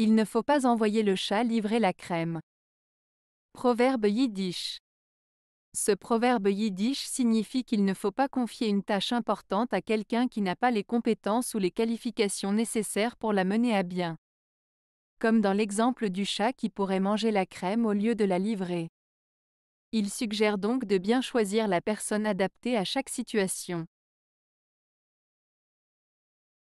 Il ne faut pas envoyer le chat livrer la crème. Proverbe yiddish. Ce proverbe yiddish signifie qu'il ne faut pas confier une tâche importante à quelqu'un qui n'a pas les compétences ou les qualifications nécessaires pour la mener à bien. Comme dans l'exemple du chat qui pourrait manger la crème au lieu de la livrer. Il suggère donc de bien choisir la personne adaptée à chaque situation.